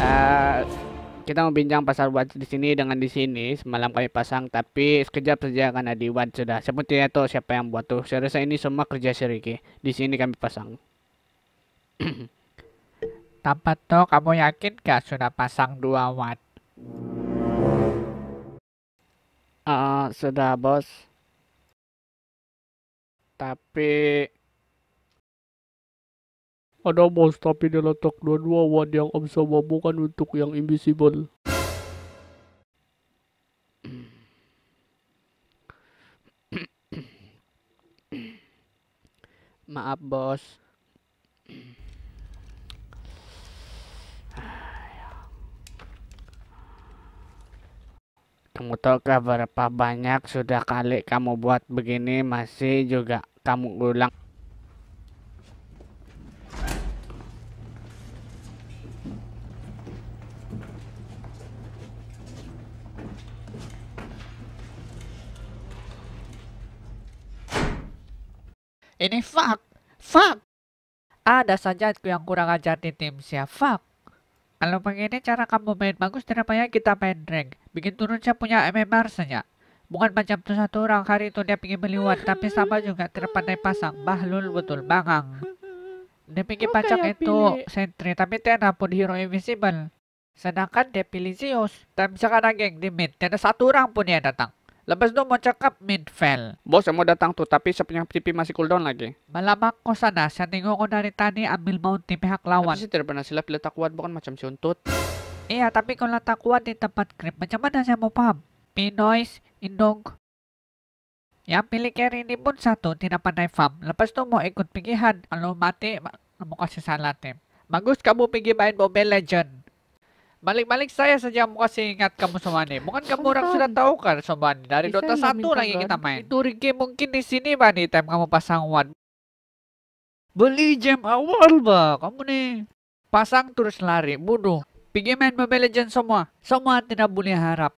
Eh, kita mau bincang pasar buat di sini dengan di sini semalam kami pasang tapi sekejap saja karena di buat sudah sepertinya tuh siapa yang buat tuh saya rasa ini semua kerja Siriki di sini kami pasang Tapat toh kamu yakin gak sudah pasang dua watt uh, sudah bos tapi ada mouse tapi dia letak dua-dua wand yang om bukan untuk yang invisible. Maaf bos. Kamu tahu berapa banyak sudah kali kamu buat begini masih juga kamu ulang. Ini fuck. Fuck. Ada saja yang kurang ajar di tim ya. Fuck. Kalau begini cara kamu main bagus daripada ya kita main rank. Bikin turun saya punya MMR saja. Bukan macam tuh satu orang hari itu dia pingin beli meliwat tapi sama juga terpandai pasang. Bahlul betul bangang. Dia pingin oh, itu sentri tapi tena pun hero invisible. Sedangkan dia pilih Zeus. Dan misalkan geng di mid, satu orang pun yang datang. Lepas tu mau cakap midfield. Bos yang mau datang tuh tapi sepanjang pipi masih cooldown lagi. Malam ko sana saya tengok ko dari tadi tani ambil mount di pihak lawan. Tapi sih tidak pernah silap letak kuat bukan macam si Iya tapi kalau tak kuat di tempat creep macam mana saya mau paham? Pinoise, Indong. Yang pilih carry ini pun satu tidak pandai farm. Lepas tu mau ikut pikihan, Kalau mati, mau kasih salah tim. Bagus kamu pergi main Mobile Legend. Balik-balik saya saja mau kasih ingat kamu Somani. Mungkin kamu orang sudah tahu kan Somani dari Bisa Dota 1 lagi kita main. Itu Riki mungkin di sini Bani time kamu pasang wad. Beli jam awal mbak kamu nih. Pasang terus lari, bodoh. Pigi main Mobile Legends semua. Semua tidak boleh harap.